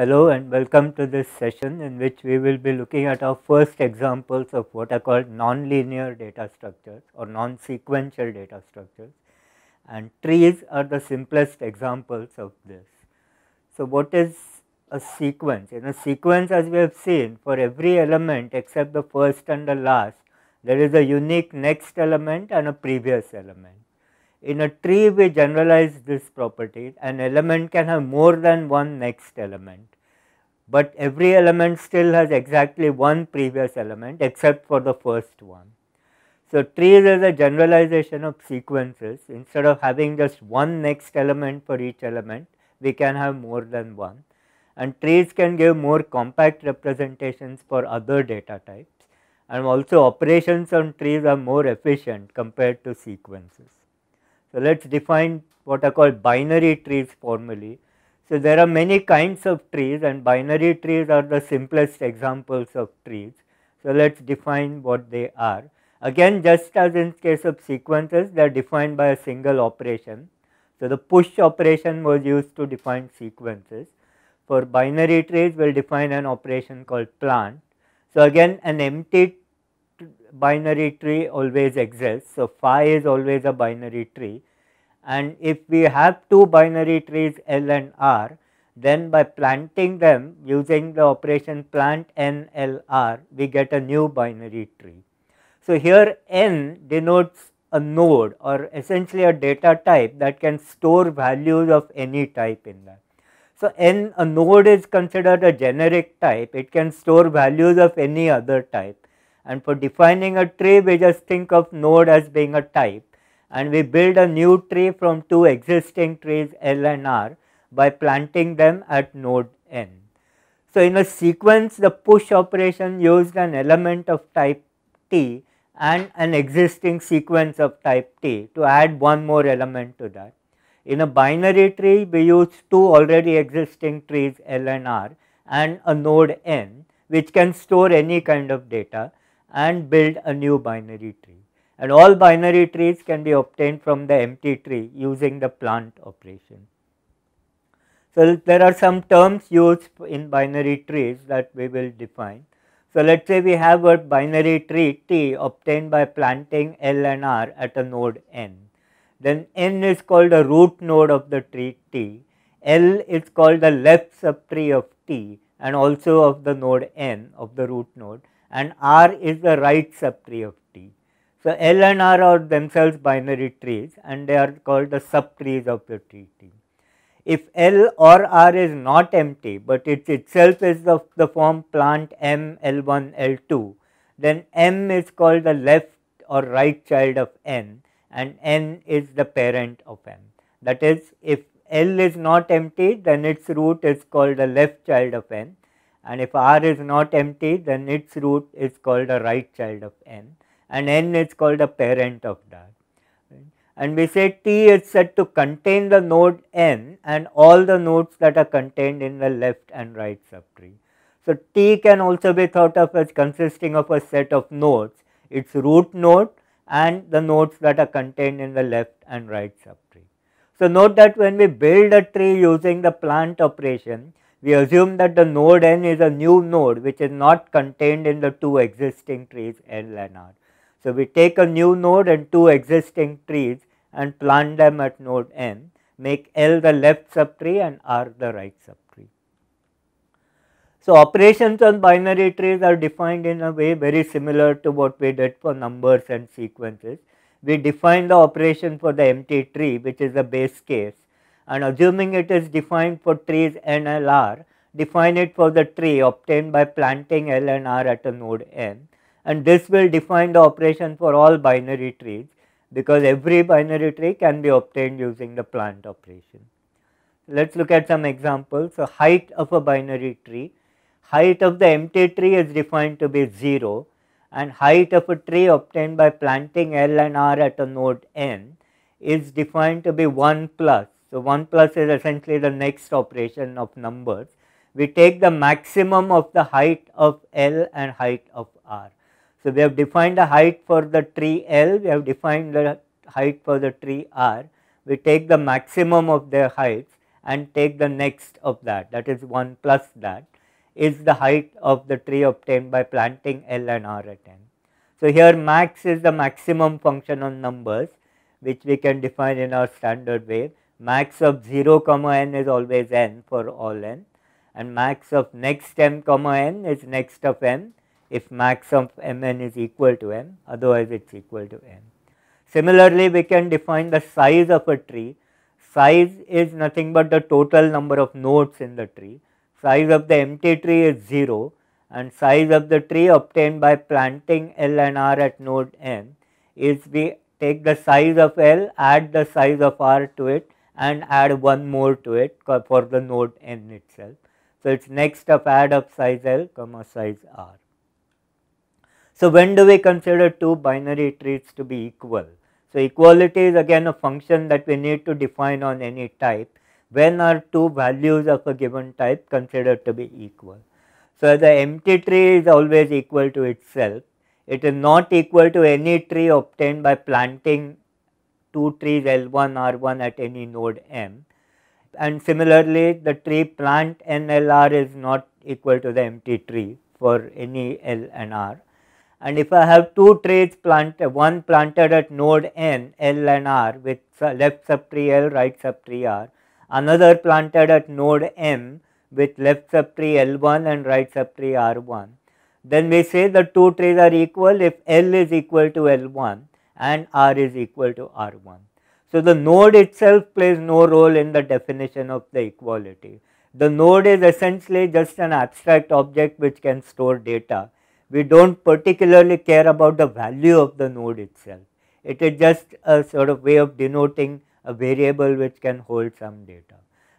Hello and welcome to this session in which we will be looking at our first examples of what are called nonlinear data structures or non-sequential data structures and trees are the simplest examples of this. So what is a sequence? In a sequence as we have seen for every element except the first and the last there is a unique next element and a previous element. In a tree we generalize this property an element can have more than one next element but every element still has exactly one previous element except for the first one. So, trees is a generalization of sequences instead of having just one next element for each element we can have more than one and trees can give more compact representations for other data types and also operations on trees are more efficient compared to sequences. So, let us define what are called binary trees formally so, there are many kinds of trees and binary trees are the simplest examples of trees. So, let us define what they are. Again just as in case of sequences they are defined by a single operation. So, the push operation was used to define sequences. For binary trees we will define an operation called plant. So, again an empty binary tree always exists. So, phi is always a binary tree and if we have two binary trees L and R, then by planting them using the operation plant N L R, we get a new binary tree. So, here N denotes a node or essentially a data type that can store values of any type in that. So, N a node is considered a generic type, it can store values of any other type and for defining a tree we just think of node as being a type and we build a new tree from two existing trees L and R by planting them at node N. So, in a sequence the push operation used an element of type T and an existing sequence of type T to add one more element to that. In a binary tree we use two already existing trees L and R and a node N which can store any kind of data and build a new binary tree and all binary trees can be obtained from the empty tree using the plant operation. So, there are some terms used in binary trees that we will define. So, let us say we have a binary tree T obtained by planting L and R at a node N. Then N is called a root node of the tree T, L is called the left subtree of T and also of the node N of the root node and R is the right subtree of the L and R are themselves binary trees and they are called the subtrees of the tree T. If L or R is not empty but it itself is of the form plant M, L1, L2, then M is called the left or right child of N and N is the parent of M. That is, if L is not empty, then its root is called the left child of N and if R is not empty, then its root is called the right child of N and n is called the parent of that. And we say T is said to contain the node n and all the nodes that are contained in the left and right subtree. So, T can also be thought of as consisting of a set of nodes, its root node and the nodes that are contained in the left and right subtree. So, note that when we build a tree using the plant operation, we assume that the node n is a new node which is not contained in the two existing trees L and R. So, we take a new node and two existing trees and plant them at node M, make L the left subtree and R the right subtree. So, operations on binary trees are defined in a way very similar to what we did for numbers and sequences. We define the operation for the empty tree which is the base case and assuming it is defined for trees N, L, R, define it for the tree obtained by planting L and R at a node N and this will define the operation for all binary trees because every binary tree can be obtained using the plant operation. Let us look at some examples. So, height of a binary tree, height of the empty tree is defined to be 0 and height of a tree obtained by planting L and R at a node N is defined to be 1 plus. So, 1 plus is essentially the next operation of numbers. We take the maximum of the height of L and height of R. So, we have defined the height for the tree L, we have defined the height for the tree R. We take the maximum of their heights and take the next of that, that is 1 plus that is the height of the tree obtained by planting L and R at n. So, here max is the maximum function on numbers which we can define in our standard way. Max of 0 comma n is always n for all n and max of next m comma n is next of n if max of Mn is equal to M, otherwise it is equal to M. Similarly, we can define the size of a tree. Size is nothing but the total number of nodes in the tree. Size of the empty tree is 0 and size of the tree obtained by planting L and R at node M is we take the size of L, add the size of R to it and add one more to it for the node N itself. So, it is next up add up size L comma size R. So, when do we consider two binary trees to be equal? So, equality is again a function that we need to define on any type. When are two values of a given type considered to be equal? So, the empty tree is always equal to itself. It is not equal to any tree obtained by planting two trees L1, R1 at any node M. And similarly, the tree plant NLR is not equal to the empty tree for any L and R. And if I have two trees planted, one planted at node N, L and R with left subtree L, right subtree R, another planted at node M with left subtree L1 and right subtree R1. Then we say the two trees are equal if L is equal to L1 and R is equal to R1. So, the node itself plays no role in the definition of the equality. The node is essentially just an abstract object which can store data we don't particularly care about the value of the node itself. It is just a sort of way of denoting a variable which can hold some data.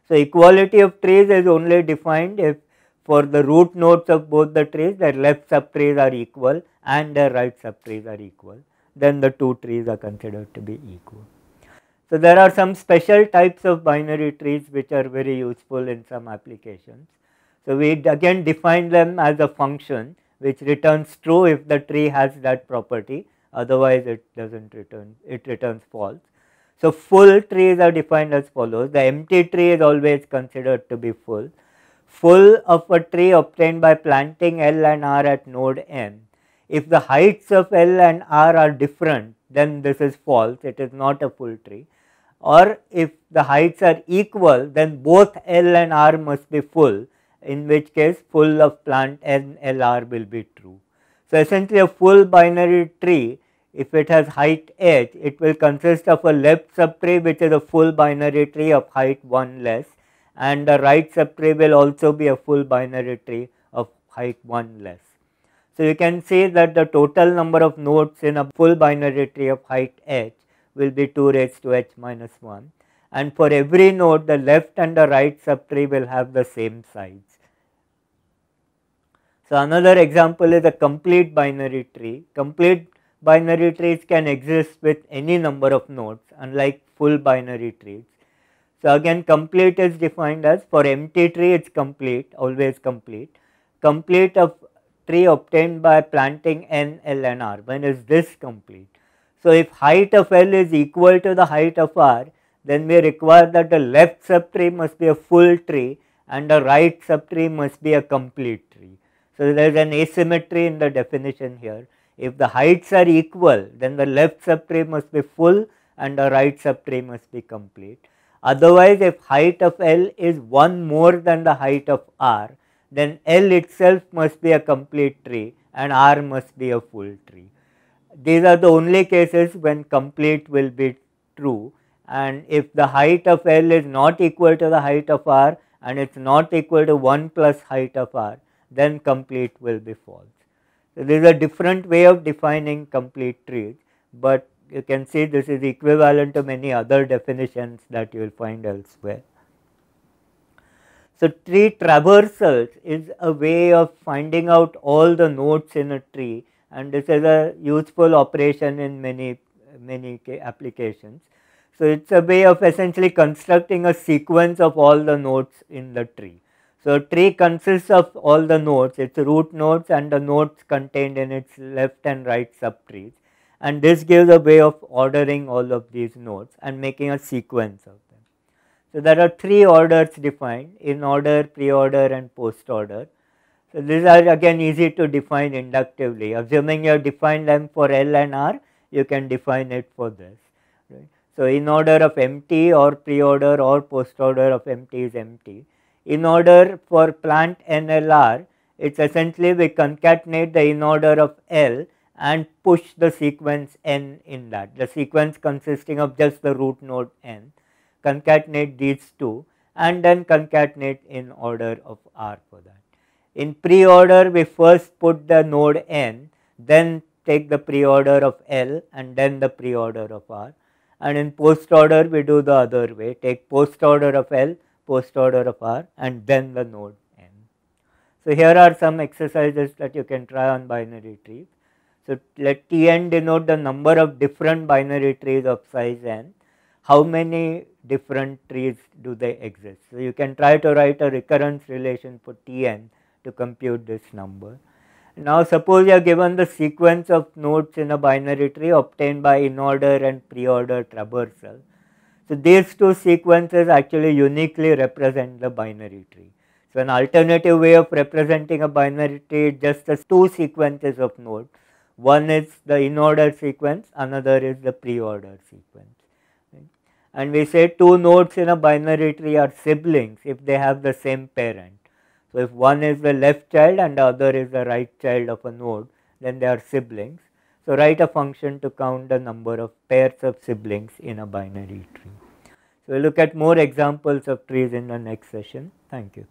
So, equality of trees is only defined if for the root nodes of both the trees their left subtrees are equal and their right subtrees are equal, then the two trees are considered to be equal. So, there are some special types of binary trees which are very useful in some applications. So, we again define them as a function which returns true if the tree has that property otherwise it does not return it returns false. So, full trees are defined as follows the empty tree is always considered to be full. Full of a tree obtained by planting L and R at node M. If the heights of L and R are different then this is false it is not a full tree or if the heights are equal then both L and R must be full in which case full of plant NLR will be true. So, essentially a full binary tree if it has height h it will consist of a left subtree which is a full binary tree of height 1 less and the right subtree will also be a full binary tree of height 1 less. So, you can see that the total number of nodes in a full binary tree of height h will be 2 raised to h minus 1 and for every node the left and the right subtree will have the same size. So another example is a complete binary tree. Complete binary trees can exist with any number of nodes unlike full binary trees. So again complete is defined as for empty tree it's complete, always complete. Complete of tree obtained by planting n, l and r, when is this complete? So if height of l is equal to the height of r, then we require that the left subtree must be a full tree and the right subtree must be a complete tree. So, there is an asymmetry in the definition here. If the heights are equal, then the left subtree must be full and the right subtree must be complete. Otherwise, if height of L is 1 more than the height of R, then L itself must be a complete tree and R must be a full tree. These are the only cases when complete will be true and if the height of L is not equal to the height of R and it is not equal to 1 plus height of R, then complete will be false. So, there is a different way of defining complete trees, but you can see this is equivalent to many other definitions that you will find elsewhere. So, tree traversals is a way of finding out all the nodes in a tree and this is a useful operation in many, many applications. So, it is a way of essentially constructing a sequence of all the nodes in the tree. So tree consists of all the nodes, its root nodes and the nodes contained in its left and right subtrees. And this gives a way of ordering all of these nodes and making a sequence of them. So there are three orders defined, in order, pre-order and post-order. So these are again easy to define inductively. Assuming you have defined them for L and R, you can define it for this. Right? So in order of empty or pre-order or post-order of empty is empty in order for plant NLR, it's essentially we concatenate the in order of L and push the sequence n in that, the sequence consisting of just the root node n, concatenate these two and then concatenate in order of R for that. In pre-order we first put the node n, then take the pre-order of L and then the pre-order of R and in post-order we do the other way, take post-order of L post order of r and then the node n. So, here are some exercises that you can try on binary trees. So, let Tn denote the number of different binary trees of size n, how many different trees do they exist. So, you can try to write a recurrence relation for Tn to compute this number. Now, suppose you are given the sequence of nodes in a binary tree obtained by in order and pre order traversal. So these two sequences actually uniquely represent the binary tree. So an alternative way of representing a binary tree is just as two sequences of nodes. One is the in-order sequence, another is the pre-order sequence. And we say two nodes in a binary tree are siblings if they have the same parent. So if one is the left child and the other is the right child of a node, then they are siblings. So write a function to count the number of pairs of siblings in a binary tree. So we'll look at more examples of trees in the next session. Thank you.